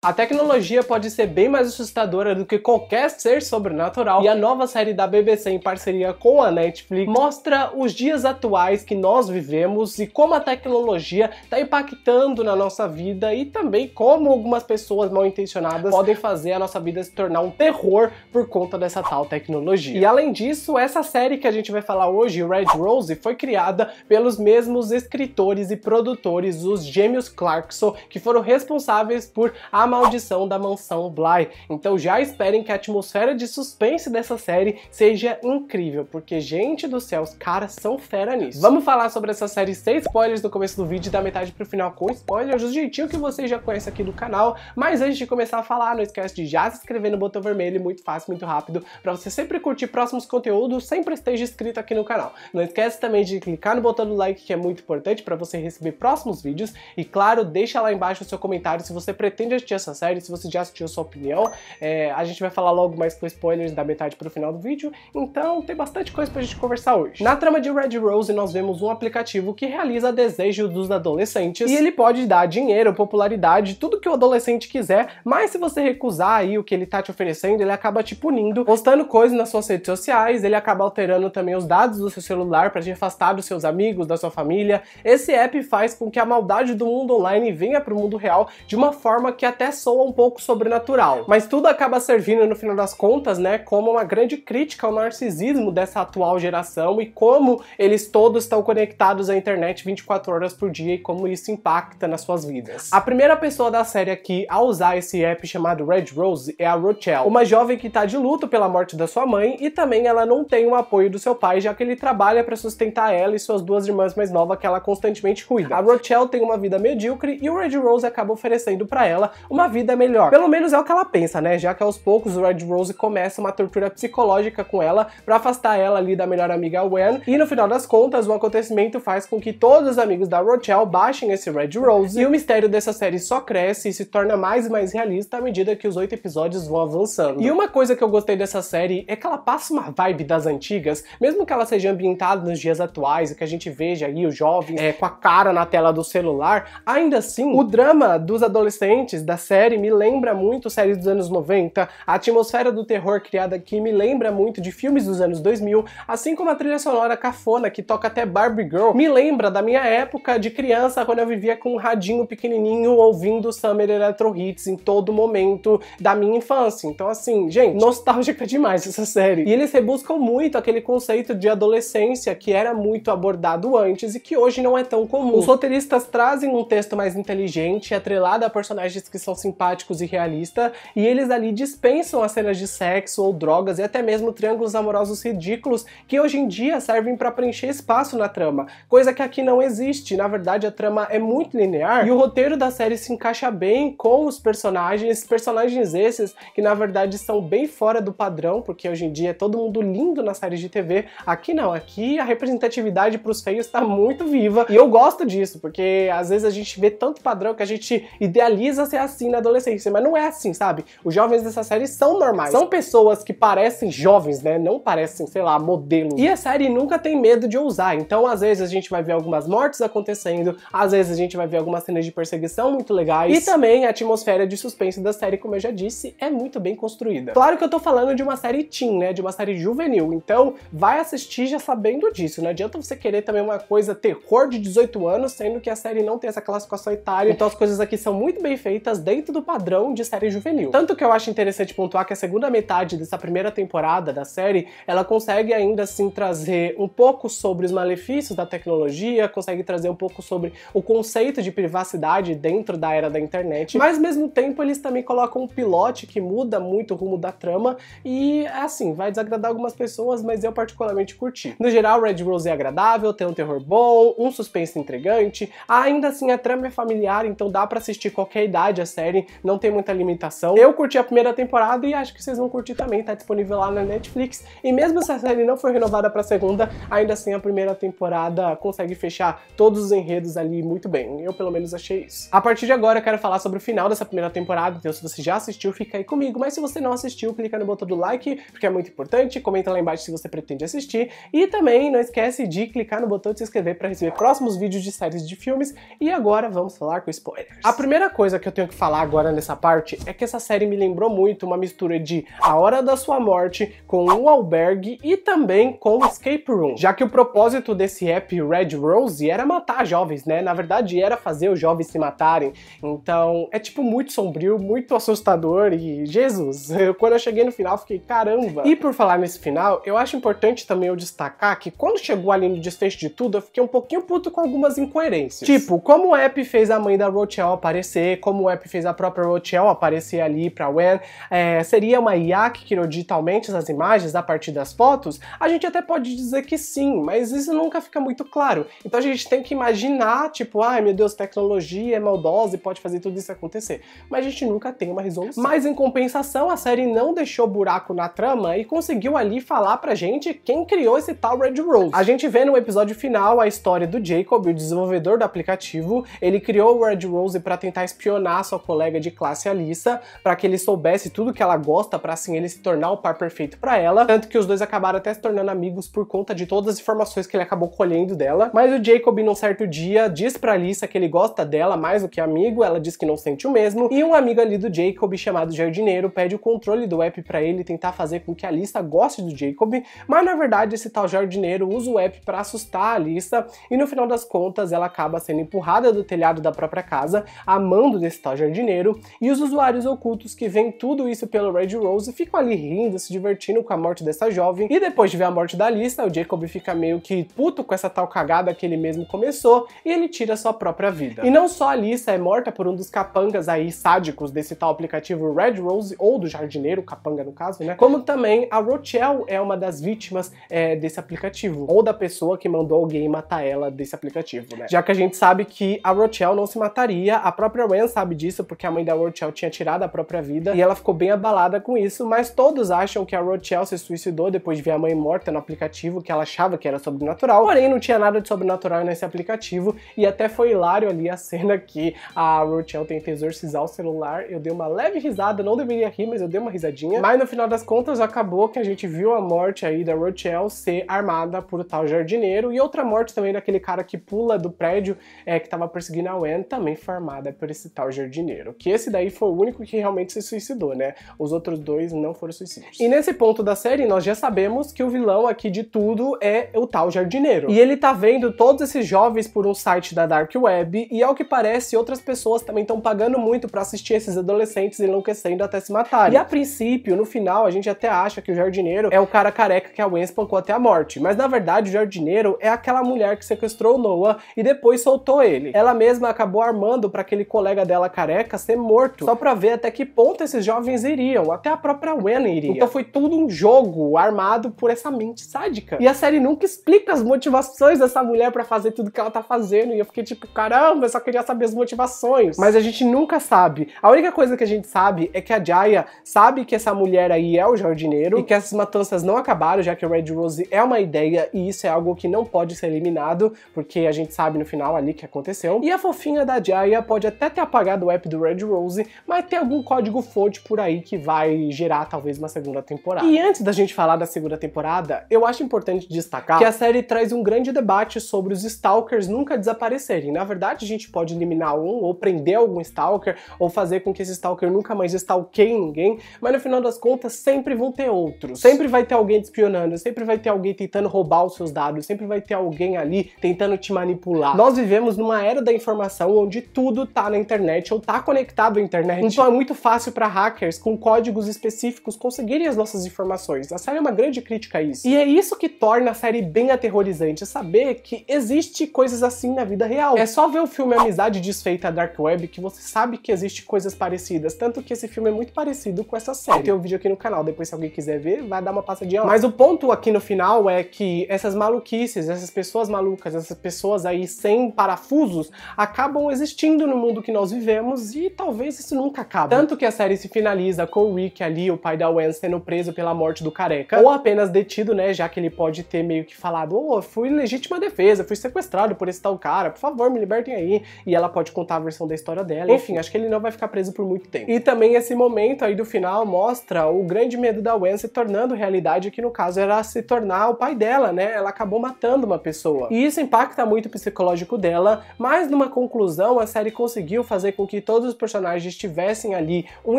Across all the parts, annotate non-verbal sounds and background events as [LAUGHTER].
A tecnologia pode ser bem mais assustadora do que qualquer ser sobrenatural, e a nova série da BBC em parceria com a Netflix mostra os dias atuais que nós vivemos e como a tecnologia está impactando na nossa vida e também como algumas pessoas mal intencionadas podem fazer a nossa vida se tornar um terror por conta dessa tal tecnologia. E além disso, essa série que a gente vai falar hoje, Red Rose, foi criada pelos mesmos escritores e produtores, os gêmeos Clarkson, que foram responsáveis por a Maldição da Mansão Bly. Então já esperem que a atmosfera de suspense dessa série seja incrível, porque gente do céu, os caras são fera nisso. Vamos falar sobre essa série sem spoilers no começo do vídeo, da metade pro final com spoilers, do jeitinho que vocês já conhecem aqui do canal, mas antes de começar a falar, não esquece de já se inscrever no botão vermelho, muito fácil, muito rápido, para você sempre curtir próximos conteúdos, sempre esteja inscrito aqui no canal. Não esquece também de clicar no botão do like, que é muito importante para você receber próximos vídeos, e claro, deixa lá embaixo o seu comentário se você pretende assistir essa série, se você já assistiu a sua opinião. É, a gente vai falar logo mais com spoilers da metade pro final do vídeo, então tem bastante coisa pra gente conversar hoje. Na trama de Red Rose, nós vemos um aplicativo que realiza desejos dos adolescentes e ele pode dar dinheiro, popularidade, tudo que o adolescente quiser, mas se você recusar aí o que ele tá te oferecendo, ele acaba te punindo, postando coisas nas suas redes sociais, ele acaba alterando também os dados do seu celular para te afastar dos seus amigos, da sua família. Esse app faz com que a maldade do mundo online venha pro mundo real de uma forma que até soa um pouco sobrenatural. Mas tudo acaba servindo, no final das contas, né, como uma grande crítica ao narcisismo dessa atual geração e como eles todos estão conectados à internet 24 horas por dia e como isso impacta nas suas vidas. A primeira pessoa da série aqui a usar esse app chamado Red Rose é a Rochelle, uma jovem que está de luto pela morte da sua mãe e também ela não tem o apoio do seu pai, já que ele trabalha para sustentar ela e suas duas irmãs mais novas que ela constantemente cuida. A Rochelle tem uma vida medíocre e o Red Rose acaba oferecendo para ela uma uma vida melhor. Pelo menos é o que ela pensa, né? Já que aos poucos o Red Rose começa uma tortura psicológica com ela para afastar ela ali da melhor amiga Gwen. E no final das contas, o acontecimento faz com que todos os amigos da Rochelle baixem esse Red Rose. E o mistério dessa série só cresce e se torna mais e mais realista à medida que os oito episódios vão avançando. E uma coisa que eu gostei dessa série é que ela passa uma vibe das antigas, mesmo que ela seja ambientada nos dias atuais e que a gente veja aí os jovens é, com a cara na tela do celular, ainda assim o drama dos adolescentes, das série me lembra muito séries dos anos 90, a atmosfera do terror criada aqui me lembra muito de filmes dos anos 2000, assim como a trilha sonora cafona que toca até Barbie Girl, me lembra da minha época de criança quando eu vivia com um radinho pequenininho ouvindo Summer Electro Hits em todo momento da minha infância. Então assim, gente, nostálgica demais essa série. E eles rebuscam muito aquele conceito de adolescência que era muito abordado antes e que hoje não é tão comum. Os roteiristas trazem um texto mais inteligente, atrelado a personagens que são simpáticos e realista, e eles ali dispensam as cenas de sexo ou drogas e até mesmo triângulos amorosos ridículos que hoje em dia servem para preencher espaço na trama, coisa que aqui não existe. Na verdade, a trama é muito linear e o roteiro da série se encaixa bem com os personagens, personagens esses que na verdade são bem fora do padrão, porque hoje em dia é todo mundo lindo na série de TV. Aqui não, aqui a representatividade para os feios está muito viva e eu gosto disso, porque às vezes a gente vê tanto padrão que a gente idealiza ser assim assim na adolescência, mas não é assim, sabe? Os jovens dessa série são normais. São pessoas que parecem jovens, né? Não parecem, sei lá, modelos. E a série nunca tem medo de ousar, então às vezes a gente vai ver algumas mortes acontecendo, às vezes a gente vai ver algumas cenas de perseguição muito legais, e também a atmosfera de suspense da série, como eu já disse, é muito bem construída. Claro que eu tô falando de uma série teen, né? De uma série juvenil, então vai assistir já sabendo disso, não adianta você querer também uma coisa terror de 18 anos, sendo que a série não tem essa classificação etária, então as coisas aqui são muito bem feitas desde dentro do padrão de série juvenil. Tanto que eu acho interessante pontuar que a segunda metade dessa primeira temporada da série, ela consegue ainda assim trazer um pouco sobre os malefícios da tecnologia, consegue trazer um pouco sobre o conceito de privacidade dentro da era da internet, mas ao mesmo tempo eles também colocam um pilote que muda muito o rumo da trama e assim, vai desagradar algumas pessoas, mas eu particularmente curti. No geral, Red Rose é agradável, tem um terror bom, um suspense intrigante, ainda assim a trama é familiar, então dá para assistir qualquer idade a assim, série, não tem muita limitação. Eu curti a primeira temporada e acho que vocês vão curtir também, tá disponível lá na Netflix. E mesmo se a série não foi renovada pra segunda, ainda assim a primeira temporada consegue fechar todos os enredos ali muito bem. Eu pelo menos achei isso. A partir de agora eu quero falar sobre o final dessa primeira temporada, então se você já assistiu, fica aí comigo. Mas se você não assistiu, clica no botão do like, porque é muito importante, comenta lá embaixo se você pretende assistir. E também não esquece de clicar no botão de se inscrever para receber próximos vídeos de séries de filmes. E agora vamos falar com spoilers. A primeira coisa que eu tenho que falar falar agora nessa parte é que essa série me lembrou muito uma mistura de A Hora da Sua Morte com O Albergue e também com Escape Room, já que o propósito desse app Red Rose era matar jovens, né? Na verdade era fazer os jovens se matarem, então é tipo muito sombrio, muito assustador e Jesus, eu, [LAUGHS] quando eu cheguei no final fiquei caramba. E por falar nesse final, eu acho importante também eu destacar que quando chegou ali no desfecho de tudo, eu fiquei um pouquinho puto com algumas incoerências. Tipo, como o app fez a mãe da Rochelle aparecer, como o app fez fez a própria Rochelle aparecer ali para Wen, é, seria uma IA que criou digitalmente essas imagens a partir das fotos? A gente até pode dizer que sim, mas isso nunca fica muito claro. Então a gente tem que imaginar, tipo, ai meu Deus, tecnologia é maldosa e pode fazer tudo isso acontecer. Mas a gente nunca tem uma resolução. Mas em compensação, a série não deixou buraco na trama e conseguiu ali falar pra gente quem criou esse tal Red Rose. A gente vê no episódio final a história do Jacob, o desenvolvedor do aplicativo. Ele criou o Red Rose para tentar espionar sua colega de classe Alissa, para que ele soubesse tudo que ela gosta para assim ele se tornar o par perfeito para ela, tanto que os dois acabaram até se tornando amigos por conta de todas as informações que ele acabou colhendo dela. Mas o Jacob num certo dia diz para Alissa que ele gosta dela mais do que amigo, ela diz que não sente o mesmo, e um amigo ali do Jacob chamado Jardineiro pede o controle do app para ele tentar fazer com que a Alissa goste do Jacob, mas na verdade esse tal jardineiro usa o app para assustar a Alissa e no final das contas ela acaba sendo empurrada do telhado da própria casa, amando desse tal jardineiro dinheiro, e os usuários ocultos que veem tudo isso pelo Red Rose ficam ali rindo, se divertindo com a morte dessa jovem, e depois de ver a morte da Lisa, o Jacob fica meio que puto com essa tal cagada que ele mesmo começou, e ele tira sua própria vida. E não só a Lisa é morta por um dos capangas aí sádicos desse tal aplicativo Red Rose, ou do jardineiro, capanga no caso, né? Como também a Rochelle é uma das vítimas é, desse aplicativo, ou da pessoa que mandou alguém matar ela desse aplicativo, né? Já que a gente sabe que a Rochelle não se mataria, a própria Ren sabe disso porque a mãe da Rochelle tinha tirado a própria vida e ela ficou bem abalada com isso, mas todos acham que a Rochelle se suicidou depois de ver a mãe morta no aplicativo que ela achava que era sobrenatural, porém não tinha nada de sobrenatural nesse aplicativo e até foi hilário ali a cena que a Rochelle tenta exorcizar o celular. Eu dei uma leve risada, não deveria rir, mas eu dei uma risadinha. Mas no final das contas acabou que a gente viu a morte aí da Rochelle ser armada por tal jardineiro e outra morte também daquele cara que pula do prédio é, que tava perseguindo a Wen também foi armada por esse tal jardineiro que esse daí foi o único que realmente se suicidou, né? Os outros dois não foram suicídios. E nesse ponto da série, nós já sabemos que o vilão aqui de tudo é o tal jardineiro. E ele tá vendo todos esses jovens por um site da Dark Web, e ao que parece, outras pessoas também estão pagando muito para assistir esses adolescentes enlouquecendo até se matarem. E a princípio, no final, a gente até acha que o jardineiro é o cara careca que a Gwen espancou até a morte, mas na verdade o jardineiro é aquela mulher que sequestrou o Noah e depois soltou ele. Ela mesma acabou armando para aquele colega dela careca ser morto, só pra ver até que ponto esses jovens iriam, até a própria Wena iria. Então foi tudo um jogo armado por essa mente sádica. E a série nunca explica as motivações dessa mulher para fazer tudo que ela tá fazendo, e eu fiquei tipo, caramba, eu só queria saber as motivações. Mas a gente nunca sabe. A única coisa que a gente sabe é que a Jaya sabe que essa mulher aí é o jardineiro e que essas matanças não acabaram, já que o Red Rose é uma ideia e isso é algo que não pode ser eliminado, porque a gente sabe no final ali que aconteceu. E a fofinha da Jaya pode até ter apagado o app do Red Rose, mas tem algum código fonte por aí que vai gerar talvez uma segunda temporada. E antes da gente falar da segunda temporada, eu acho importante destacar que a série traz um grande debate sobre os stalkers nunca desaparecerem. Na verdade, a gente pode eliminar um ou prender algum stalker ou fazer com que esse stalker nunca mais stalkeie ninguém, mas no final das contas sempre vão ter outros. Sempre vai ter alguém te espionando, sempre vai ter alguém tentando roubar os seus dados, sempre vai ter alguém ali tentando te manipular. Nós vivemos numa era da informação onde tudo tá na internet ou tá Tá conectado à internet. Então é muito fácil para hackers com códigos específicos conseguirem as nossas informações. A série é uma grande crítica a isso. E é isso que torna a série bem aterrorizante, é saber que existe coisas assim na vida real. É só ver o filme Amizade Desfeita Dark Web que você sabe que existe coisas parecidas, tanto que esse filme é muito parecido com essa série. Tem um vídeo aqui no canal, depois se alguém quiser ver, vai dar uma passadinha lá. Mas o ponto aqui no final é que essas maluquices, essas pessoas malucas, essas pessoas aí sem parafusos, acabam existindo no mundo que nós vivemos anos e talvez isso nunca acabe. Tanto que a série se finaliza com o Rick ali, o pai da Wen, sendo preso pela morte do careca, ou apenas detido, né, já que ele pode ter meio que falado, ô, oh, fui legítima defesa, fui sequestrado por esse tal cara, por favor, me libertem aí. E ela pode contar a versão da história dela. Enfim, uhum. acho que ele não vai ficar preso por muito tempo. E também esse momento aí do final mostra o grande medo da Wen se tornando realidade, que no caso era se tornar o pai dela, né? Ela acabou matando uma pessoa. E isso impacta muito o psicológico dela, mas numa conclusão a série conseguiu fazer com que todos todos os personagens tivessem ali um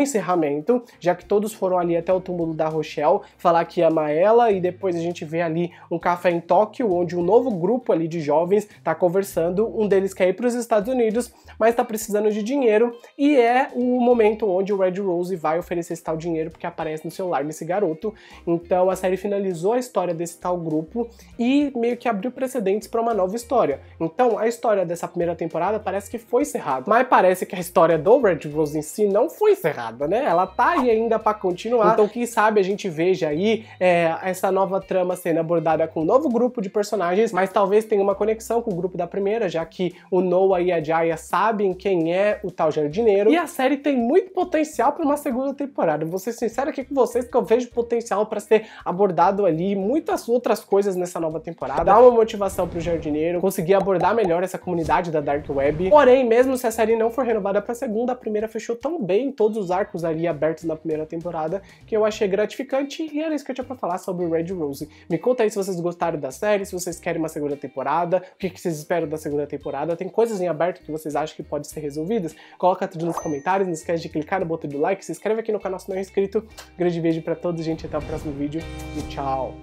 encerramento, já que todos foram ali até o túmulo da Rochelle falar que ama ela e depois a gente vê ali um café em Tóquio onde um novo grupo ali de jovens tá conversando, um deles quer ir para os Estados Unidos, mas tá precisando de dinheiro e é o momento onde o Red Rose vai oferecer esse tal dinheiro porque aparece no celular desse garoto. Então a série finalizou a história desse tal grupo e meio que abriu precedentes para uma nova história. Então a história dessa primeira temporada parece que foi encerrada, mas parece que a história história do Red Rose em si não foi encerrada, né? Ela tá aí ainda para continuar. Então, quem sabe a gente veja aí é, essa nova trama sendo abordada com um novo grupo de personagens, mas talvez tenha uma conexão com o grupo da primeira, já que o Noah e a Jaya sabem quem é o tal jardineiro. E a série tem muito potencial para uma segunda temporada. Vou ser sincero aqui com vocês que eu vejo potencial para ser abordado ali muitas outras coisas nessa nova temporada. Dar uma motivação pro jardineiro, conseguir abordar melhor essa comunidade da Dark Web. Porém, mesmo se a série não for renovada para segunda, a primeira fechou tão bem todos os arcos ali abertos na primeira temporada que eu achei gratificante e era isso que eu tinha pra falar sobre Red Rose. Me conta aí se vocês gostaram da série, se vocês querem uma segunda temporada, o que, que vocês esperam da segunda temporada, tem coisas em aberto que vocês acham que podem ser resolvidas? Coloca tudo nos comentários, não esquece de clicar no botão do like, se inscreve aqui no canal se não é inscrito. Grande beijo para todos, gente, até o próximo vídeo e tchau!